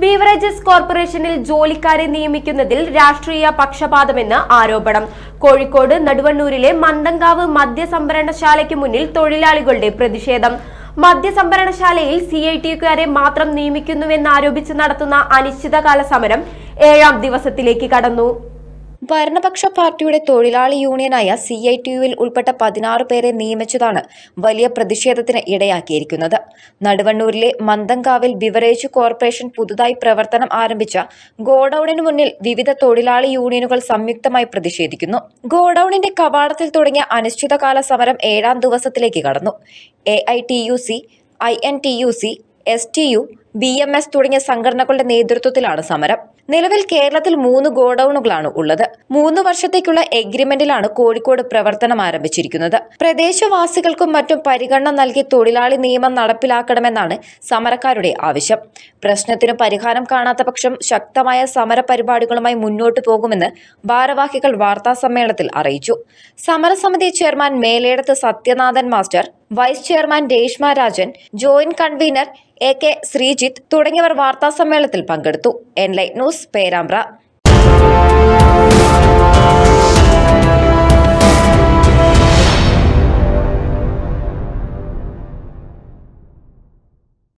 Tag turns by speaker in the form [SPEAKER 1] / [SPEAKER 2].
[SPEAKER 1] beverages കോർപ്പറേഷനിൽ ജോലിക്കാരെ നിയമിക്കുന്നതിൽ രാഷ്ട്രീയ പക്ഷപാതമെന്ന് ആരോപണം കോഴിക്കോട് നടുവണ്ണൂരിലെ മന്തങ്കാവ് മദ്യസംഭരണശാലയ്ക്ക് മുന്നിൽ തൊഴിലാളികളുടെ പ്രതിഷേധം മദ്യസംഭരണശാലയിൽ സി ഐ ടിക്കാരെ മാത്രം നിയമിക്കുന്നുവെന്നാരോപിച്ച് നടത്തുന്ന അനിശ്ചിതകാല സമരം ഏഴാം ദിവസത്തിലേക്ക് കടന്നു ഭരണപക്ഷ
[SPEAKER 2] പാർട്ടിയുടെ തൊഴിലാളി യൂണിയനായ സി ഐ ടി യുവിൽ ഉൾപ്പെട്ട പതിനാറ് പേരെ നിയമിച്ചതാണ് വലിയ പ്രതിഷേധത്തിന് ഇടയാക്കിയിരിക്കുന്നത് നടുവണ്ണൂരിലെ മന്തങ്കാവിൽ ബിവറേജ് കോർപ്പറേഷൻ പുതുതായി പ്രവർത്തനം ആരംഭിച്ച ഗോഡൌണിന് മുന്നിൽ വിവിധ തൊഴിലാളി യൂണിയനുകൾ സംയുക്തമായി പ്രതിഷേധിക്കുന്നു ഗോഡൌണിന്റെ കവാടത്തിൽ തുടങ്ങിയ അനിശ്ചിതകാല സമരം ഏഴാം ദിവസത്തിലേക്ക് കടന്നു A I T U C I N T U C S T U B M S തുടങ്ങിയ സംഘടനകളുടെ നേതൃത്വത്തിലാണ് സമരം നിലവിൽ കേരളത്തിൽ മൂന്ന് ഗോഡൌണുകളാണ് ഉള്ളത് മൂന്ന് വർഷത്തേക്കുള്ള എഗ്രിമെന്റിലാണ് കോഴിക്കോട് പ്രവർത്തനം ആരംഭിച്ചിരിക്കുന്നത് പ്രദേശവാസികൾക്കും മറ്റും പരിഗണന നൽകി തൊഴിലാളി നിയമം നടപ്പിലാക്കണമെന്നാണ് സമരക്കാരുടെ ആവശ്യം പ്രശ്നത്തിന് പരിഹാരം കാണാത്ത പക്ഷം ശക്തമായ സമരപരിപാടികളുമായി മുന്നോട്ടു പോകുമെന്ന് ഭാരവാഹികൾ വാർത്താസമ്മേളനത്തിൽ അറിയിച്ചു സമരസമിതി chairman Meledath Sathyanathan master vice chairman Reshma Rajan joint convener A K Sree Sujith തുടങ്ങിയവർ വാർത്താസമ്മേളനത്തിൽ പങ്കെടുത്തു എൻലൈറ്റ് ന്യൂസ് പേരാമ്പ്ര